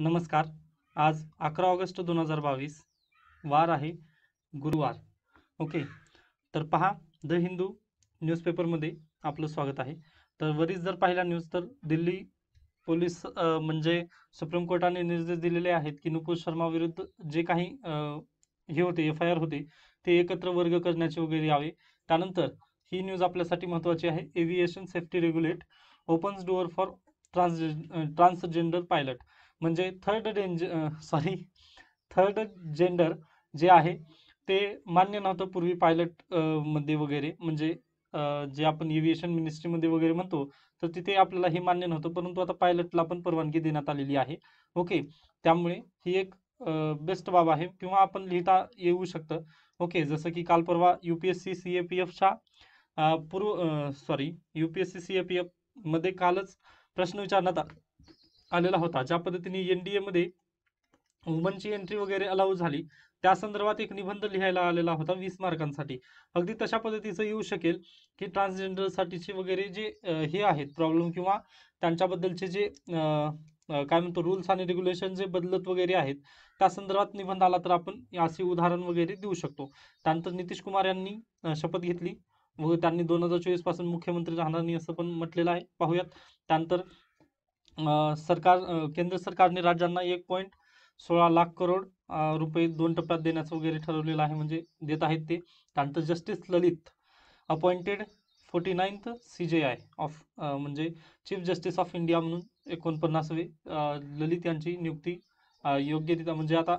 नमस्कार आज अकरा ऑगस्ट दोन हजार बावीस वार आहे गुरुवार ओके तर पहा द हिंदू न्यूजपेपरमध्ये आपलं स्वागत आहे तर वरीच जर पाहिला न्यूज तर दिल्ली पोलीस म्हणजे सुप्रीम कोर्टाने निर्देश दिलेले आहेत की नुपुर शर्मा विरुद्ध जे काही हे होते एफ आय आर होते ते एकत्र वर्ग करण्याचे वगैरे यावे त्यानंतर ही न्यूज आपल्यासाठी महत्त्वाची आहे aviation safety regulate opens door for trans transgender pilot म्हणजे थर्ड डेंज सॉरी थर्ड जेंडर जे आहे ते मान्य नव्हतं पूर्वी पायलट मध्ये वगैरे म्हणजे जे आपण एव्हिएशन मिनिस्ट्रीमध्ये वगैरे म्हणतो तर तिथे आपल्याला हे मान्य नव्हतं परंतु आता पायलटला पण परवानगी देण्यात आलेली आहे ओके त्यामुळे ही एक बेस्ट बाब आहे किंवा आपण लिहिता येऊ शकतं ओके जसं की काल परवा यूपीएससी सी ए पी एफच्या पूर्व sorry UPSC C A P मध्ये कालच प्रश्न विचारण्यात आलेला होता ज्या पद्धतीने एनडीए मध्ये वुमनची एंट्री वगैरे अलाऊ झाली त्या संदर्भात एक निबंध लिहायला आलेला होता वीस मार्कांसाठी अगदी तशा पद्धतीचं येऊ शकेल की ट्रान्सजेंडर साठीचे वगैरे जे हे आहेत प्रॉब्लेम किंवा त्यांच्याबद्दलचे जे काय म्हणतो रूल्स आणि रेग्युलेशन जे बदलत वगैरे आहेत त्या संदर्भात निबंध आला तर आपण असे उदाहरण वगैरे देऊ शकतो त्यानंतर नितीश कुमार यांनी शपथ घेतली व त्यांनी दोन हजार चोवीस पासून मुख्यमंत्री राहणार नाही असं पण म्हटलेलं आहे पाहूयात त्यानंतर सरकार केंद्र सरकारने राज्यांना एक पॉईंट सोळा लाख करोड रुपये दोन टप्प्यात देण्याचं वगैरे ठरवलेलं आहे म्हणजे देत आहेत ते त्यानंतर justice Lalit appointed forty ninth C J I of म्हणजे चीफ जस्टिस ऑफ इंडिया म्हणून एकोणपन्नासवे ललित यांची नियुक्ती योग्य म्हणजे आता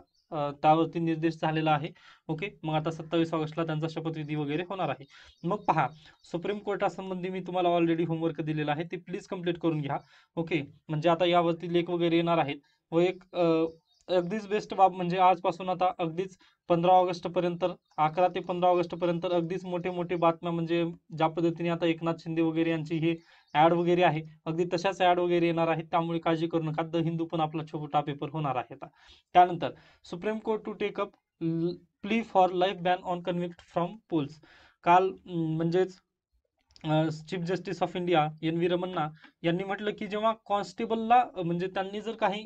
त्यावरती निर्देश झालेला आहे ओके मग आता सत्तावीस ऑगस्टला त्यांचा शपथविधी वगैरे होणार आहे मग पहा सुप्रीम कोर्टासंबंधी मी तुम्हाला ऑलरेडी होमवर्क दिलेला आहे ते प्लीज कम्प्लीट करून घ्या ओके म्हणजे आता यावरती लेख वगैरे येणार आहेत व एक अगदीच बेस्ट बाब म्हणजे आजपासून आता अगदीच पंधरा ऑगस्ट पर्यंत अकरा ते पंधरा ऑगस्ट पर्यंत अगदीच मोठे मोठे बातम्या म्हणजे ज्या पद्धतीने आता एकनाथ शिंदे वगैरे यांची हे ऍड वगैरे आहे अगदी तशाच ऍड वगैरे येणार आहेत त्यामुळे काळजी करू नका द हिंदू पण आपला छोटा पेपर होणार आहे त्यानंतर supreme court to take up plea for life ban on convict from polls काल म्हणजेच chief justice of India N V Ramana यांनी म्हटलं की जेव्हा कॉन्स्टेबलला म्हणजे त्यांनी जर काही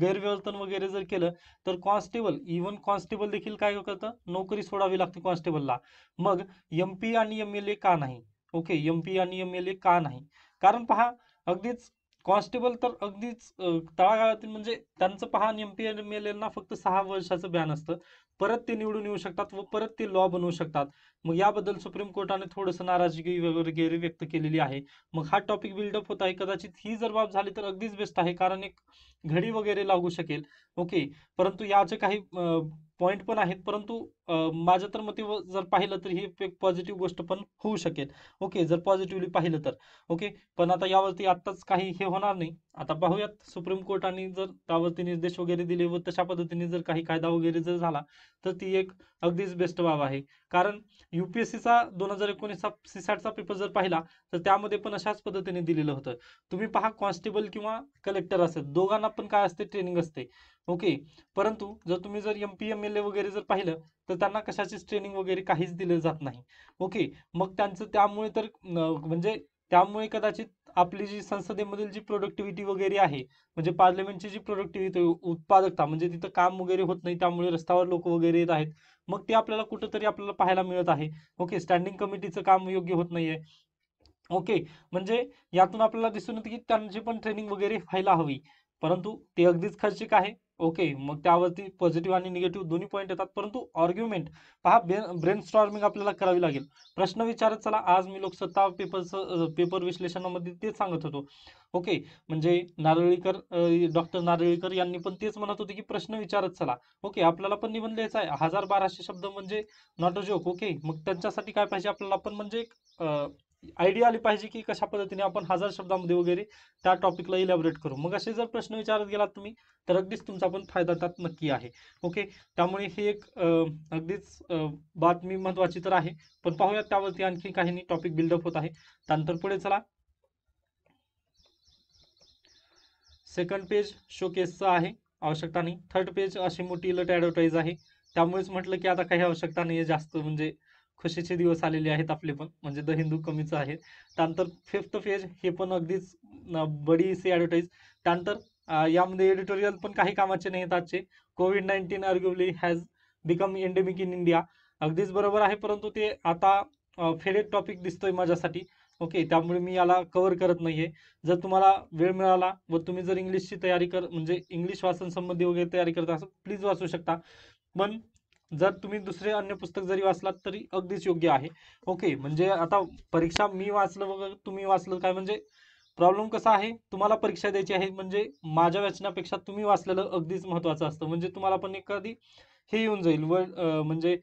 गैरव्यवर्तन वगैरे जर केलं तर कॉन्स्टेबल इव्हन कॉन्स्टेबल देखील काय करतं नोकरी सोडावी लागते कॉन्स्टेबलला मग एम पी आणि एम एल ए का नाही ओके एम पी आणि एम एल ए का नाही कारण पहा अगदीच कॉन्स्टेबल तर अगदीच तळागाळातील म्हणजे त्यांचं पहा एम पी एम एल फक्त सहा वर्षाचं बॅन असतं परत ते निवडून येऊ शकतात व परत ते लॉ बनवू शकतात मग याबद्दल सुप्रीम कोर्टाने थोडंसं नाराजगी वगैरे व्यक्त केलेली आहे मग हा टॉपिक बिल्डअप होत आहे कदाचित ही जर बाब झाली तर अगदीच बेस्ट आहे कारण एक घडी वगैरे लागू शकेल ओके परंतु याचे काही पॉईंट पण आहेत परंतु माझ्या तर मते जर पाहिलं तर ही एक पॉझिटिव्ह गोष्ट पण होऊ शकेल ओके जर पॉझिटिव्हली पाहिलं तर ओके पण आता यावरती आत्ताच काही हे होणार नाही आता पाहूयात सुप्रीम कोर्टाने जर त्यावरती निर्देश वगैरे दिले व तशा पद्धतीने जर काही कायदा वगैरे जर झाला तर ती एक अगदीच बेस्ट बाब आहे कारण युपीएससीचा दोन हजार एकोणीसचा सीसॅटचा पेपर जर पाहिला तर त्यामध्ये पण अशाच पद्धतीने दिलेलं होतं तुम्ही पहा कॉन्स्टेबल किंवा कलेक्टर असेल दोघांना पण काय असते ट्रेनिंग असते ओके परंतु जर तुम्ही जर M P M L A वगैरे जर पाहिलं तर त्यांना कशाचीच ट्रेनिंग वगैरे काहीच दिलं जात नाही ओके मग त्यांचं त्यामुळे तर म्हणजे त्यामुळे कदाचित आपली जी संसदेमधील जी प्रोडक्टिव्हिटी वगैरे आहे म्हणजे पार्लमेंटची जी प्रोडक्टिव्हिटी उत्पादकता म्हणजे तिथं काम वगैरे होत नाही त्यामुळे रस्त्यावर लोक वगैरे येत आहेत मग ते आपल्याला कुठंतरी आपल्याला पाहायला मिळत आहे ओके स्टँडिंग कमिटीचं काम योग्य होत नाहीये ओके म्हणजे यातून आपल्याला दिसून येतं की त्यांची पण ट्रेनिंग वगैरे व्हायला हवी परंतु ते अगदीच खर्चिक आहे ओके मग त्यावरती पॉझिटिव्ह आणि निगेटिव्ह दोन्ही पॉईंट येतात परंतु ऑर्ग्युमेंट पहा ब्रेन स्टॉर्मिंग आपल्याला करावी लागेल प्रश्न विचारत चला आज मी लोकसत्ता पेपरचं पेपर विश्लेषणामध्ये तेच सांगत होतो ओके म्हणजे नारळीकर डॉक्टर नारळीकर यांनी पण तेच म्हणत होते की प्रश्न विचारत चला ओके आपल्याला पण निबंध लिहायचा आहे हजार बाराशे शब्द म्हणजे नॉट अ जोक ओके मग त्यांच्यासाठी काय पाहिजे आपल्याला पण म्हणजे आयडिया आली पाहिजे की कशा पद्धतीने आपण हजार शब्दामध्ये वगैरे त्या टॉपिकला इलॅबरेट करू मग असे जर प्रश्न विचारत गेलात तुम्ही तर अगदीच तुमचा पण फायदा त्यात नक्की आहे ओके त्यामुळे ही एक अगदीच बातमी महत्वाची तर आहे पण पाहूया त्यावरती आणखी काही टॉपिक बिल्डअप होत आहे त्यानंतर पुढे चला सेकंड पेज शोकेसचं आहे आवश्यकता नाही थर्ड पेज अशी मोठी लट ॲडव्हर्टाईज आहे त्यामुळेच म्हटलं की आता काही आवश्यकता नाही आहे जास्त म्हणजे खुशीचे दिवस आलेले आहेत आपले पण म्हणजे द हिंदू कमीच आहे त्यानंतर फिफ्थ फेज हे पण अगदीच बडी सी ॲडव्हर्टाईज त्यानंतर यामध्ये एडिटोरियल पण काही कामाचे येत आजचे COVID nineteen arguably has become endemic in India अगदीच बरोबर आहे परंतु ते आता फेवरेट टॉपिक दिसतोय माझ्यासाठी ओके त्यामुळे मी याला कव्हर करत नाहीये जर तुम्हाला वेळ मिळाला व तुम्ही जर इंग्लिशची तयारी कर म्हणजे इंग्लिश वाचन संबंधी वगैरे तयारी करत असाल प्लीज वाचू शकता पण जर तुम्ही दुसरे अन्य पुस्तक जरी वाचलात तरी अगदीच योग्य आहे ओके म्हणजे आता परीक्षा मी वाचलं वगैरे तुम्ही वाचलं काय म्हणजे प्रॉब्लेम कसा आहे तुम्हाला परीक्षा द्यायची आहे म्हणजे माझ्या वाचनापेक्षा तुम्ही वाचलेलं अगदीच महत्वाचं असतं म्हणजे तुम्हाला पण एखादी हे येऊन जाईल व म्हणजे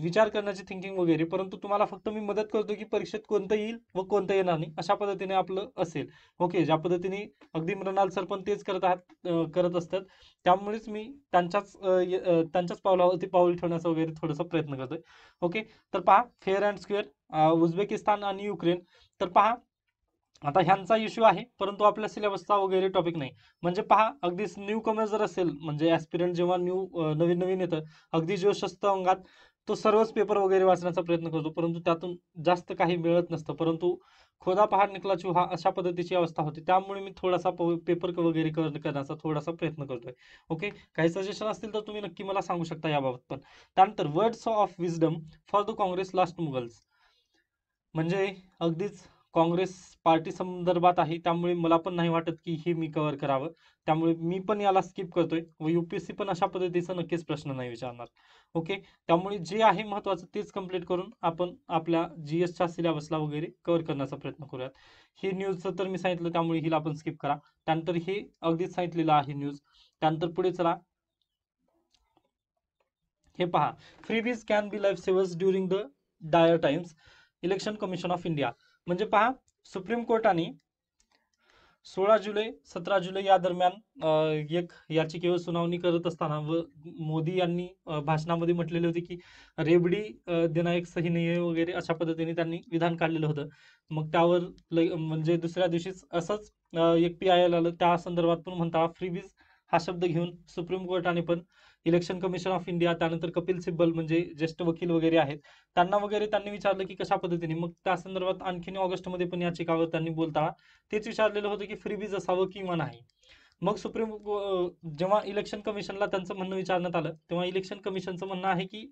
विचार करण्याची थिंकिंग वगैरे परंतु तुम्हाला फक्त मी मदत करतो की परीक्षेत कोणतं येईल व कोणतं येणार नाही अशा पद्धतीने आपलं असेल ओके ज्या पद्धतीने अगदी मृणाल सर पण तेच करत आहात करत असतात त्यामुळेच मी त्यांच्याच त्यांच्याच पावलावरती पाऊल ठेवण्याचा वगैरे थोडासा प्रयत्न करतोय ओके तर पहा फेअर अँड स्क्वेअर उझबेकिस्तान आणि युक्रेन तर पहा आता ह्यांचा इश्यू आहे परंतु आपल्या सिलेबसचा वगैरे टॉपिक नाही म्हणजे पहा अगदीच न्यू कमर जर असेल म्हणजे ॲस्पिरंट जेव्हा न्यू नवीन नवीन येतं अगदी जोशस्त अंगात तो सर्वच पेपर वगैरे वाचण्याचा प्रयत्न करतो परंतु त्यातून जास्त काही मिळत नसतं परंतु खोदा पहाड निकलाची हा अशा पद्धतीची अवस्था होती त्यामुळे मी थोडासा पेपर वगैरे करण्याचा थोडासा प्रयत्न करतोय ओके काही सजेशन असतील तर तुम्ही नक्की मला सांगू शकता याबाबत पण त्यानंतर words of wisdom for the Congress last Mughals म्हणजे अगदीच काँग्रेस पार्टी संदर्भात आहे त्यामुळे मला पण नाही वाटत की हे मी कव्हर करावं त्यामुळे मी पण याला स्किप करतोय व युपीएससी पण अशा पद्धतीचा नक्कीच प्रश्न नाही विचारणार ओके त्यामुळे जे आहे महत्वाचं तेच कम्प्लीट करून आपण आपल्या जी एसच्या सिलेबसला वगैरे कव्हर करण्याचा प्रयत्न करूयात हे न्यूजचं तर मी सांगितलं त्यामुळे हिला आपण स्किप करा त्यानंतर हे अगदीच सांगितलेलं आहे न्यूज त्यानंतर पुढे चला हे पहा freebies can be life savers during the dire times election commission of India म्हणजे पहा सुप्रीम कोर्टाने सोळा जुलै सतरा जुलै या दरम्यान एक याचिकेवर सुनावणी करत असताना व मोदी यांनी भाषणामध्ये म्हटलेले होते की रेबडी देणं एक सही नाही वगैरे अशा पद्धतीने त्यांनी विधान काढलेलं होतं मग त्यावर म्हणजे दुसऱ्या दिवशीच असंच एक पी आय एल आलं त्या संदर्भात पण म्हणता फ्रीबीज हा शब्द घेऊन सुप्रीम कोर्टाने पण इलेक्शन कमिशन ऑफ इंडिया त्यानंतर कपिल सिब्बल म्हणजे ज्येष्ठ वकील वगैरे आहेत त्यांना वगैरे त्यांनी विचारलं की कशा पद्धतीने मग त्या संदर्भात आणखीन ऑगस्टमध्ये पण याचिकावर त्यांनी बोलताना तेच विचारलेलं होतं की फ्रीबीज असावं किंवा नाही मग सुप्रीम जेव्हा इलेक्शन कमिशनला त्यांचं म्हणणं विचारण्यात आलं तेव्हा इलेक्शन कमिशनचं म्हणणं आहे की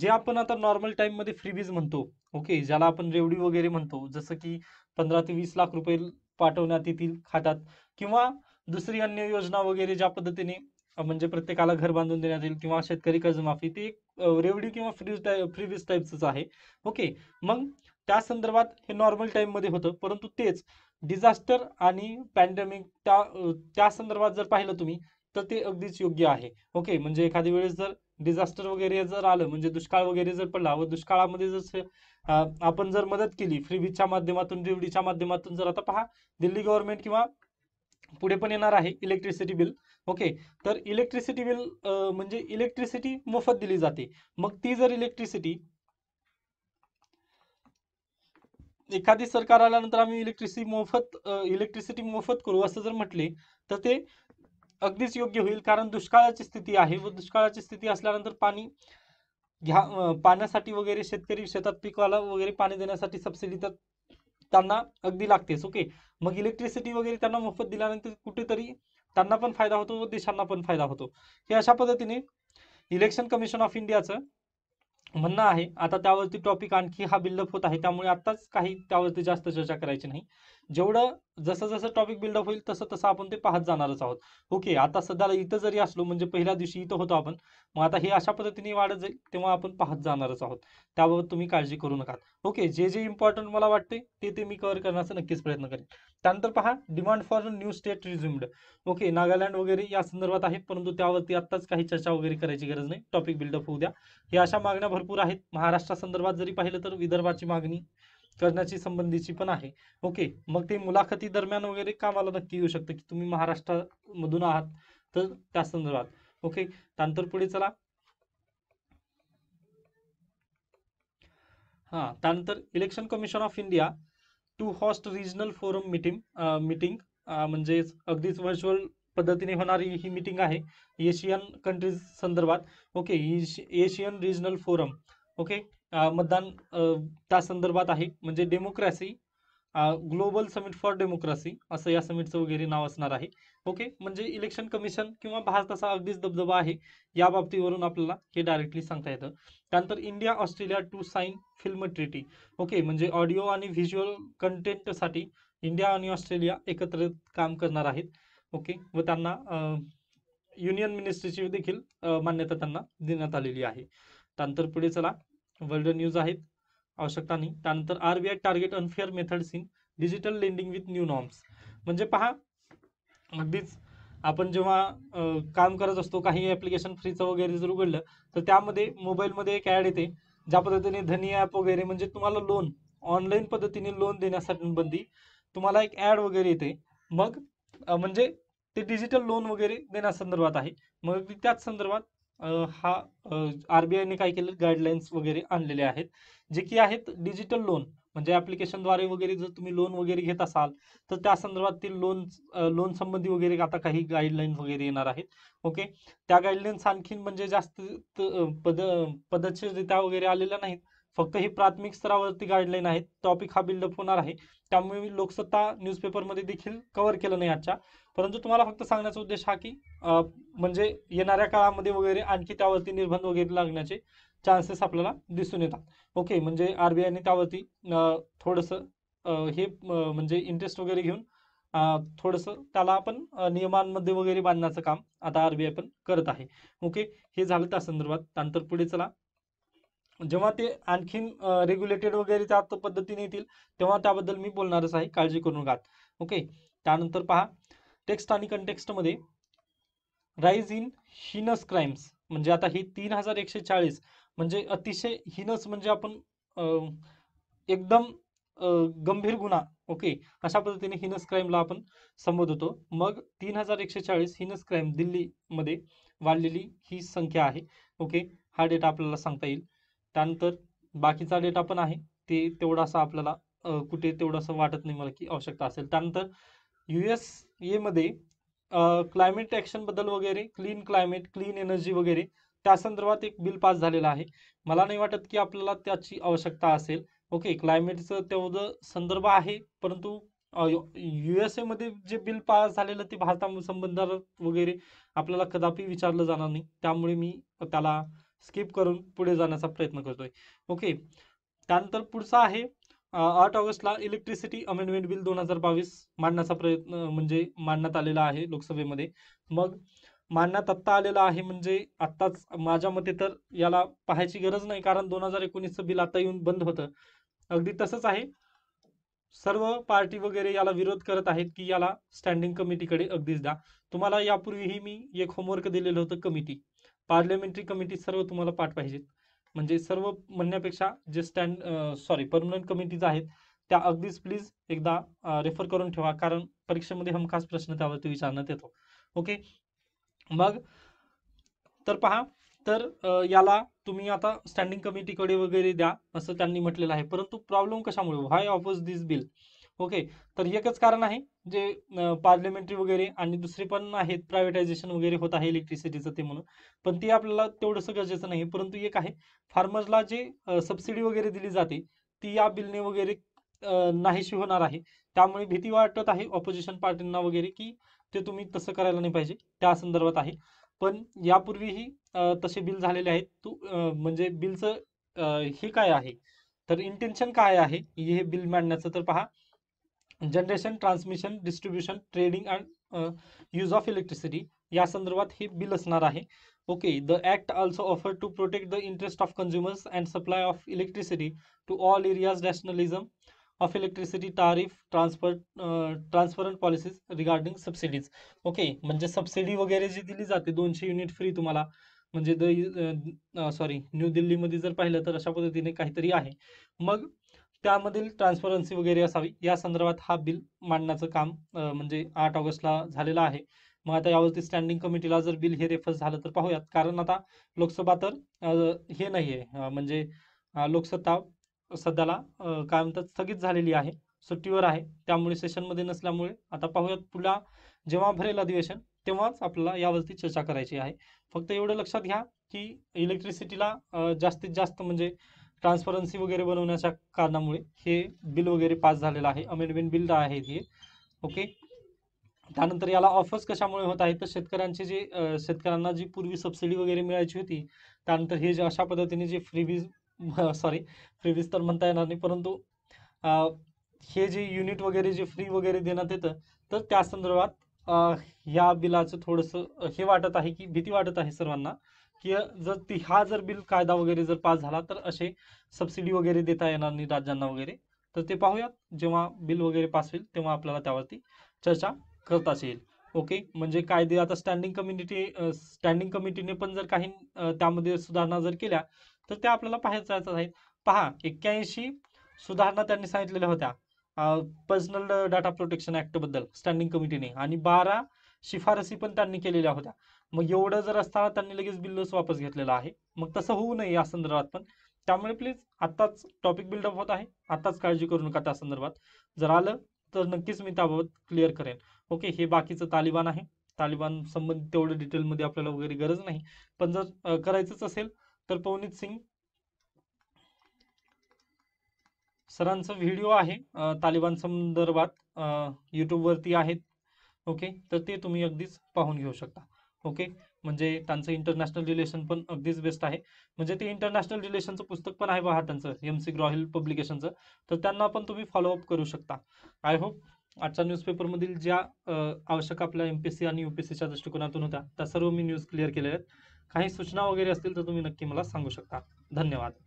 जे आपण आता नॉर्मल टाइम मध्ये फ्रीबीज म्हणतो ओके ज्याला आपण रेवडी वगैरे म्हणतो जसं की पंधरा ते वीस लाख रुपये पाठवण्यात येतील खात्यात किंवा दुसरी अन्य योजना वगैरे ज्या पद्धतीने म्हणजे प्रत्येकाला घर बांधून देण्यात येईल किंवा शेतकरी कर्जमाफी ते एक रेवडी किंवा फ्रीज फ्री वीज आहे ओके मग त्या संदर्भात हे नॉर्मल टाईममध्ये होतं परंतु तेच डिझास्टर आणि पॅन्डेमिक त्या त्या संदर्भात जर पाहिलं तुम्ही तर ते अगदीच योग्य आहे ओके म्हणजे एखादी वेळेस जर डिझास्टर वगैरे जर आलं म्हणजे दुष्काळ वगैरे जर पडला व दुष्काळामध्ये जर आपण जर मदत केली फ्रीबीजच्या माध्यमातून रेवडीच्या माध्यमातून जर आता पहा दिल्ली गव्हर्नमेंट किंवा पुढे पण येणार आहे इलेक्ट्रिसिटी बिल ओके तर इलेक्ट्रिसिटी बिल म्हणजे इलेक्ट्रिसिटी मोफत दिली जाते मग ती जर इलेक्ट्रिसिटी एखादी सरकार आल्यानंतर आम्ही इलेक्ट्रिसिटी मोफत इलेक्ट्रिसिटी मोफत करू असं जर म्हटले तर ते अगदीच योग्य होईल कारण दुष्काळाची स्थिती आहे व दुष्काळाची स्थिती असल्यानंतर पाणी घ्या पाण्यासाठी वगैरे शेतकरी शेतात पिकवाला वगैरे पाणी देण्यासाठी सबसिडी तर त्यांना अगदी लागतेच ओके मग इलेक्ट्रिसिटी वगैरे त्यांना मोफत दिल्यानंतर कुठेतरी त्यांना पण फायदा होतो व देशांना पण फायदा होतो हे अशा पद्धतीने इलेक्शन कमिशन ऑफ इंडियाचं म्हणणं आहे आता त्यावरती टॉपिक आणखी हा बिल्डअप होत आहे त्यामुळे आत्ताच काही त्यावरती जास्त चर्चा करायची नाही जेवढं जसं जसं टॉपिक बिल्डअप होईल तसं तसं आपण ते पाहत जाणारच आहोत ओके आता सध्याला इथं जरी असलो म्हणजे पहिल्या दिवशी इथं होतो आपण मग आता हे अशा पद्धतीने वाढत जाईल तेव्हा आपण पाहत जाणारच आहोत त्याबाबत तुम्ही काळजी करू नका ओके जे जे इम्पॉर्टंट मला वाटते ते ते मी कव्हर करण्याचा नक्कीच प्रयत्न करेन त्यानंतर पहा demand for new state resumed okay Nagaland वगैरे या संदर्भात आहे परंतु त्यावरती आत्ताच काही चर्चा वगैरे करायची गरज नाही टॉपिक बिल्डअप होऊ द्या हे अशा मागण्या भरपूर आहेत महाराष्ट्रासंदर्भात जरी पाहिलं तर विदर्भाची मागणी करण्याची संबंधीची पण आहे ओके मग ते मुलाखती दरम्यान वगैरे कामाला नक्की येऊ शकतं की तुम्ही महाराष्ट्रामधून आहात तर त्या संदर्भात ओके त्यानंतर पुढे चला हा त्यानंतर election commission of India to host regional forum meeting meeting म्हणजेच अगदीच व्हर्च्युअल पद्धतीने होणारी ही मिटिंग आहे एशियन कंट्रीज संदर्भात okay Asian regional forum okay मतदान त्या संदर्भात आहे म्हणजे democracy global summit for democracy असं या समिटचं वगैरे नाव असणार आहे ओके म्हणजे इलेक्शन कमिशन किंवा भारताचा अगदीच दबदबा आहे या बाबतीवरून आपल्याला हे डायरेक्टली सांगता येतं त्यानंतर India Australia to sign film treaty okay म्हणजे ऑडिओ आणि व्हिज्युअल कंटेंटसाठी इंडिया आणि ऑस्ट्रेलिया एकत्रित काम करणार आहेत ओके व त्यांना युनियन मिनिस्ट्रीची देखील मान्यता त्यांना देण्यात आलेली आहे त्यानंतर पुढे चला वर्ल्ड न्यूज आहेत आवश्यकता नाही त्यानंतर RBI target unfair methods in digital lending with new norms म्हणजे पहा अगदीच आपण जेव्हा काम करत असतो काही ॲप्लिकेशन फ्रीचं वगैरे जर उघडलं तर त्यामध्ये मोबाईलमध्ये एक ॲड येते ज्या पद्धतीने धनी ॲप वगैरे म्हणजे तुम्हाला लोन ऑनलाईन पद्धतीने लोन देण्यासंबंधी बंदी तुम्हाला एक ॲड वगैरे येते मग म्हणजे ते डिजिटल लोन वगैरे देण्यासंदर्भात आहे मग त्याच संदर्भात हा आरबीआयने काय केलं गाईडलाईन्स वगैरे आणलेले आहेत जे की आहेत डिजिटल लोन म्हणजे ॲप्लिकेशनद्वारे वगैरे जर तुम्ही लोन वगैरे घेत असाल तर त्या संदर्भातील लोन लोन संबंधी वगैरे आता काही गाईडलाईन वगैरे येणार आहेत ओके त्या गाईडलाईन्स आणखीन म्हणजे जास्त पद पद्धतशीरित्या वगैरे आलेल्या नाहीत फक्त ही प्राथमिक स्तरावरती गाईडलाईन आहेत टॉपिक हा बिल्डअप होणार आहे त्यामुळे मी लोकसत्ता न्यूजपेपरमध्ये देखील कव्हर केलं नाही आजच्या परंतु तुम्हाला फक्त सांगण्याचा उद्देश हा की म्हणजे येणाऱ्या काळामध्ये वगैरे आणखी त्यावरती निर्बंध वगैरे लागण्याचे चान्सेस आपल्याला दिसून येतात ओके म्हणजे आरबीआयने त्यावरती थोडस हे म्हणजे इंटरेस्ट वगैरे घेऊन थोडंसं त्याला आपण नियमांमध्ये वगैरे बांधण्याचं काम आता आरबीआय पण करत आहे ओके हे झालं त्या संदर्भात त्यानंतर पुढे चला जेव्हा ते आणखीन रेग्युलेटेड वगैरे त्या पद्धतीने येतील तेव्हा त्याबद्दल मी बोलणारच आहे काळजी करून घात ओके त्यानंतर पहा टेक्स्ट आणि मध्ये राईज इन हिनस क्राईम्स म्हणजे आता ही तीन हजार एकशे चाळीस म्हणजे अतिशय हिनस म्हणजे आपण एकदम गंभीर गुन्हा ओके अशा पद्धतीने हिनस क्राईमला आपण संबोधतो मग तीन हजार एकशे चाळीस हिनस क्राईम दिल्लीमध्ये वाढलेली ही संख्या आहे ओके हा डेटा आपल्याला सांगता येईल त्यानंतर बाकीचा डेटा पण आहे ते तेवढासा आपल्याला कुठे तेवढासा वाटत नाही मला की आवश्यकता असेल त्यानंतर यू एस एमध्ये क्लायमेट ॲक्शनबद्दल वगैरे क्लीन क्लायमेट क्लीन एनर्जी वगैरे त्या संदर्भात एक बिल पास झालेलं आहे मला नाही वाटत की आपल्याला त्याची आवश्यकता असेल ओके क्लायमेटचं तेवढं संदर्भ आहे परंतु यू एस एमध्ये जे बिल पास झालेलं ते भारतासंबंधात वगैरे आपल्याला कदापि विचारलं जाणार नाही त्यामुळे मी त्याला स्किप करून पुढे जाण्याचा प्रयत्न करतोय ओके त्यानंतर पुढचा आहे आठ ऑगस्टला इलेक्ट्रिसिटी अमेंडमेंट बिल दोन हजार बावीस मांडण्याचा प्रयत्न म्हणजे मांडण्यात आलेला आहे लोकसभेमध्ये मग मांडण्यात आत्ता आलेला आहे म्हणजे आत्ताच माझ्या मते तर याला पाहायची गरज नाही कारण दोन हजार एकोणीसचं बिल आता येऊन बंद होतं अगदी तसंच आहे सर्व पार्टी वगैरे याला विरोध करत आहेत की याला स्टँडिंग कमिटीकडे अगदीच द्या तुम्हाला यापूर्वीही मी एक होमवर्क दिलेलं होतं कमिटी पार्लियामेंटरी कमिटी सर्व तुम्हाला पाठ पाहिजेत म्हणजे सर्व म्हणण्यापेक्षा जे स्टँड सॉरी परमनंट कमिटीज आहेत त्या अगदीच प्लीज एकदा रेफर करून ठेवा कारण परीक्षेमध्ये हमखास प्रश्न त्यावरती विचारण्यात येतो ओके मग तर पहा तर याला तुम्ही आता स्टँडिंग कमिटीकडे वगैरे द्या असं त्यांनी म्हटलेलं आहे परंतु प्रॉब्लेम कशामुळे why oppose this bill okay तर एकच कारण आहे जे पार्लिमेंटरी वगैरे आणि दुसरे पण आहेत प्रायव्हेटायझेशन वगैरे होत आहे इलेक्ट्रिसिटीचं ते म्हणून पण ते आपल्याला तेवढंसं गरजेचं नाही परंतु एक आहे फार्मर्सला जे सबसिडी वगैरे दिली जाते ती या बिलने वगैरे नाहीशी होणार आहे त्यामुळे भीती वाटत आहे ऑपोजिशन पार्टींना वगैरे की ते तुम्ही तसं करायला नाही पाहिजे त्या संदर्भात आहे पण यापूर्वीही तसे बिल झालेले आहेत तू म्हणजे बिलचं हे काय आहे तर इंटेन्शन काय आहे हे बिल मांडण्याचं तर पहा generation transmission distribution trading and use of electricity या संदर्भात हे बिल असणार आहे okay the act also offer to protect the interest of consumers and supply of electricity to all areas nationalism of electricity tariff transfer transparent policies regarding subsidies okay म्हणजे subsidy वगैरे जी दिली जाते दोनशे युनिट फ्री तुम्हाला म्हणजे the sorry new दिल्लीमध्ये जर पाहिलं तर अशा पद्धतीने काहीतरी आहे मग त्यामधील ट्रान्सपरन्सी वगैरे असावी या संदर्भात हा बिल मांडण्याचं काम म्हणजे आठ ऑगस्टला झालेलं आहे मग आता यावरती स्टँडिंग कमिटीला जर बिल हे रेफर झालं तर पाहूयात कारण आता लोकसभा तर हे नाही आहे म्हणजे लोकसत्ता सध्याला काय म्हणतात स्थगित झालेली आहे सुट्टीवर आहे त्यामुळे सेशनमध्ये नसल्यामुळे आता पाहूयात पुन्हा जेव्हा भरेल अधिवेशन तेव्हाच आपल्याला यावरती चर्चा करायची आहे फक्त एवढं लक्षात घ्या की इलेक्ट्रिसिटीला जास्तीत जास्त म्हणजे ट्रान्सपरन्सी वगैरे बनवण्याच्या कारणामुळे हे बिल वगैरे पास झालेलं आहे अमेंडमेंट बिल आहे हे ओके त्यानंतर याला ऑफर्स कशामुळे होत आहे तर शेतकऱ्यांचे जे शेतकऱ्यांना जी पूर्वी सबसिडी वगैरे मिळायची होती त्यानंतर हे जे अशा पद्धतीने जे फ्रीबीज सॉरी फ्रीबीज तर म्हणता येणार नाही परंतु हे जे युनिट वगैरे जे फ्री वगैरे देण्यात येतं तर त्या संदर्भात ह्या बिलाचं थोडंसं हे वाटत आहे की भीती वाटत आहे सर्वांना की जर ती हा जर बिल कायदा वगैरे जर पास झाला तर असे सबसिडी वगैरे देता येणार नाही राज्यांना वगैरे तर ते पाहूयात जेव्हा बिल वगैरे पास होईल तेव्हा आपल्याला त्यावरती चर्चा करताच येईल ओके म्हणजे कायदे आता स्टँडिंग कम्युनिटी स्टँडिंग कमिटीने पण जर काही त्यामध्ये सुधारणा जर केल्या तर त्या आपल्याला पाहायचं आहेत पहा एक्क्याऐंशी सुधारणा त्यांनी सांगितलेल्या होत्या पर्सनल डाटा प्रोटेक्शन ऍक्ट बद्दल स्टँडिंग कमिटीने आणि बारा शिफारसी पण त्यांनी केलेल्या होत्या मग एवढं जर असताना त्यांनी लगेच बिल्डर्स वापस घेतलेला आहे मग तसं होऊ नये या संदर्भात पण त्यामुळे प्लीज आत्ताच टॉपिक बिल्डअप होत आहे आत्ताच काळजी करू नका त्या संदर्भात जर आलं तर नक्कीच मी त्याबाबत क्लिअर करेन ओके हे बाकीचं तालिबान आहे तालिबान संबंधित तेवढं डिटेलमध्ये आपल्याला वगैरे गरज नाही पण जर करायचंच असेल तर पवनीत सिंग सरांचं व्हिडिओ आहे तालिबान संदर्भात यूट्यूबवरती आहेत ओके तर ते तुम्ही अगदीच पाहून घेऊ शकता ओके म्हणजे त्यांचं इंटरनॅशनल रिलेशन पण अगदीच बेस्ट आहे म्हणजे ते इंटरनॅशनल रिलेशनचं पुस्तक पण आहे बघा त्यांचं एम सी ग्रॉहिल पब्लिकेशनचं तर त्यांना पण तुम्ही फॉलोअप करू शकता आय होप आजच्या न्यूजपेपरमधील ज्या आवश्यक आपल्या एम पी सी आणि यू पी सीच्या दृष्टिकोनातून होत्या त्या सर्व मी न्यूज क्लिअर केलेल्या आहेत काही सूचना वगैरे असतील तर तुम्ही नक्की मला सांगू शकता धन्यवाद